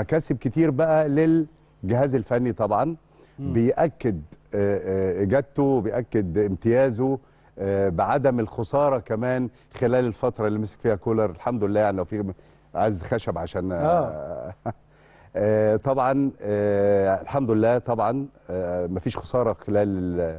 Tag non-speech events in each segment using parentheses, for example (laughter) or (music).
مكاسب كتير بقى للجهاز الفني طبعا م. بيأكد آه، آه، إجادته بيأكد امتيازه آه، بعدم الخسارة كمان خلال الفترة اللي مسك فيها كولر الحمد لله يعني لو في عايز خشب عشان آه. (laughs) طبعا الحمد لله طبعا مفيش خسارة خلال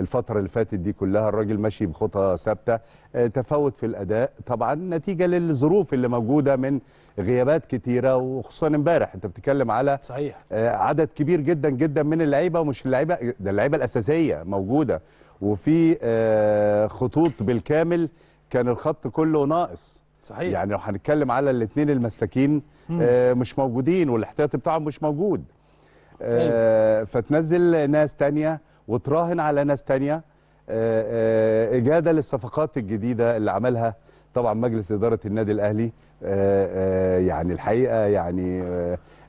الفتره اللي فاتت دي كلها الراجل ماشي بخطى ثابته آه، تفاوت في الاداء طبعا نتيجه للظروف اللي موجوده من غيابات كتيره وخصوصا امبارح انت بتتكلم على صحيح آه، عدد كبير جدا جدا من اللعيبه ومش اللعيبه ده اللعيبه الاساسيه موجوده وفي آه، خطوط بالكامل كان الخط كله ناقص صحيح يعني لو هنتكلم على الاثنين المساكين مش موجودين والاحتياطي بتاعهم مش موجود فتنزل ناس تانية وتراهن على ناس تانية آه، آه، إجادة للصفقات الجديدة اللي عملها طبعا مجلس إدارة النادي الأهلي آه، يعني الحقيقة يعني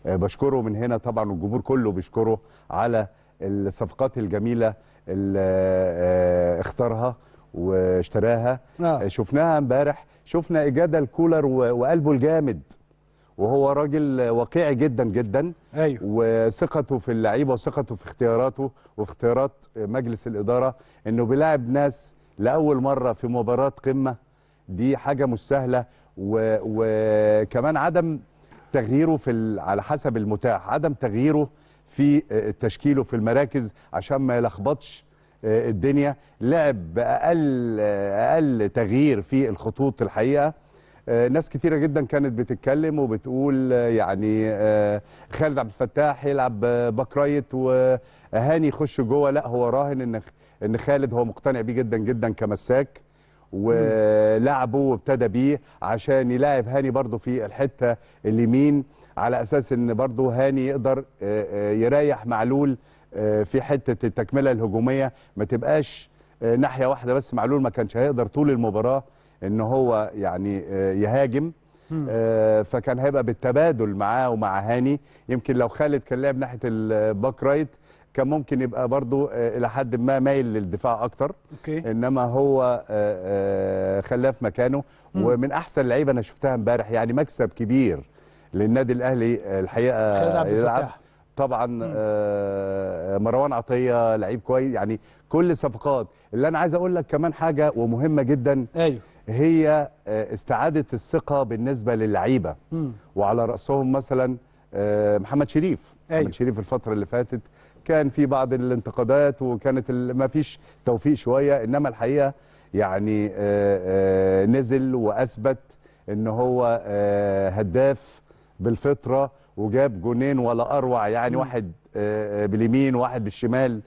بشكره من هنا طبعا والجمهور كله بيشكره على الصفقات الجميلة اللي اختارها واشتراها نعم. شفناها امبارح شفنا إجادة الكولر وقلبه الجامد وهو راجل واقعي جدا جدا أيوه. وثقته في اللعيبه وثقته في اختياراته واختيارات مجلس الاداره انه بيلاعب ناس لاول مره في مباراه قمه دي حاجه مش سهله وكمان عدم تغييره في ال... على حسب المتاح عدم تغييره في تشكيله في المراكز عشان ما يلخبطش الدنيا لعب باقل اقل تغيير في الخطوط الحقيقه آه، ناس كتيره جدا كانت بتتكلم وبتقول آه، يعني آه، خالد عبد الفتاح يلعب بكريت وهاني يخش جوه لا هو راهن ان ان خالد هو مقتنع بيه جدا جدا كمساك ولعبه وابتدى بيه عشان يلاعب هاني برضه في الحته اليمين على اساس ان برضه هاني يقدر يريح معلول في حته التكمله الهجوميه ما تبقاش ناحيه واحده بس معلول ما كانش هيقدر طول المباراه ان هو يعني آه، يهاجم آه، فكان هيبقى بالتبادل معاه ومع هاني يمكن لو خالد كان لعب ناحيه الباك آه، رايت كان ممكن يبقى برضو الى حد ما مايل للدفاع اكتر أوكي. انما هو خلاه في مكانه ومن احسن اللعيبه انا شفتها امبارح يعني مكسب كبير للنادي الاهلي الحقيقه خالد عبد مم. طبعا مروان عطيه لعيب كويس يعني كل الصفقات اللي انا عايز اقول لك كمان حاجه ومهمه جدا ايوه هي آه، استعادة الثقة بالنسبة للعيبة وعلى رأسهم مثلا آه، محمد شريف أيوه. محمد شريف الفترة اللي فاتت كان في بعض الانتقادات وكانت ما فيش توفيق شوية إنما الحقيقة يعني آه، نزل وأثبت إن هو هداف بالفطرة وجاب جونين ولا أروع يعني م. واحد باليمين وواحد بالشمال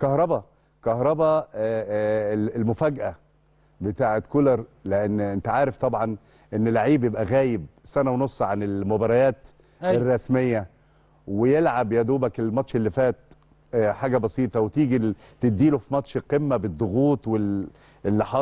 كهربا كهربا المفاجأة بتاعه كولر لان انت عارف طبعا ان لعيب يبقى غايب سنه ونص عن المباريات أي. أيوة. الرسميه ويلعب يا دوبك الماتش اللي فات آه، حاجه بسيطه وتيجي تديله في ماتش قمه بالضغوط واللي حصل